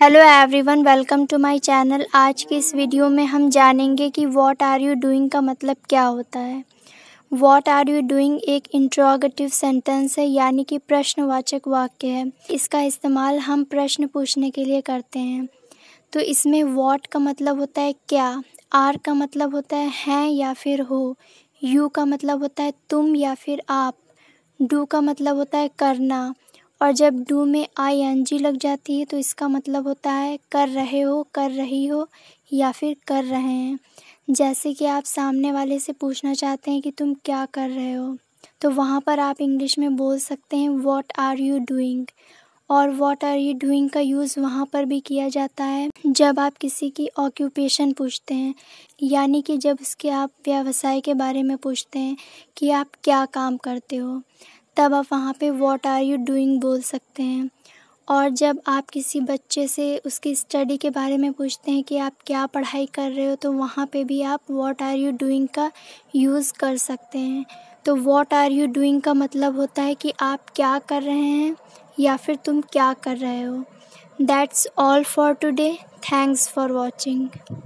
hello everyone welcome to my channel आज की इस वीडियो में हम जानेंगे कि व्हाट आर यू डूइंग का मतलब क्या होता है व्हाट आर यू डूइंग एक इंट्रोगेटिव सेंटेंस है यानी कि प्रश्नवाचक वाक्य है इसका इस्तेमाल हम प्रश्न पूछने के लिए करते हैं तो इसमें व्हाट का मतलब होता है क्या आर का मतलब होता है हैं या फिर हो यू का मतलब होता है तुम या फिर आप डू का मतलब होता है करना और जब डू में आई एन जी लग जाती है तो इसका मतलब होता है कर रहे हो कर रही हो या फिर कर रहे हैं जैसे कि आप सामने वाले से पूछना चाहते हैं कि तुम क्या कर रहे हो तो वहाँ पर आप इंग्लिश में बोल सकते हैं वॉट आर यू डूइंग और वॉट आर यू डूइंग का यूज़ वहाँ पर भी किया जाता है जब आप किसी की ऑक्यूपेशन पूछते हैं यानी कि जब उसके आप व्यवसाय के बारे में पूछते हैं कि आप क्या काम करते हो तब आप वहाँ पे व्हाट आर यू डूइंग बोल सकते हैं और जब आप किसी बच्चे से उसकी स्टडी के बारे में पूछते हैं कि आप क्या पढ़ाई कर रहे हो तो वहाँ पे भी आप व्हाट आर यू डूइंग का यूज़ कर सकते हैं तो व्हाट आर यू डूइंग का मतलब होता है कि आप क्या कर रहे हैं या फिर तुम क्या कर रहे हो that's all for today thanks for watching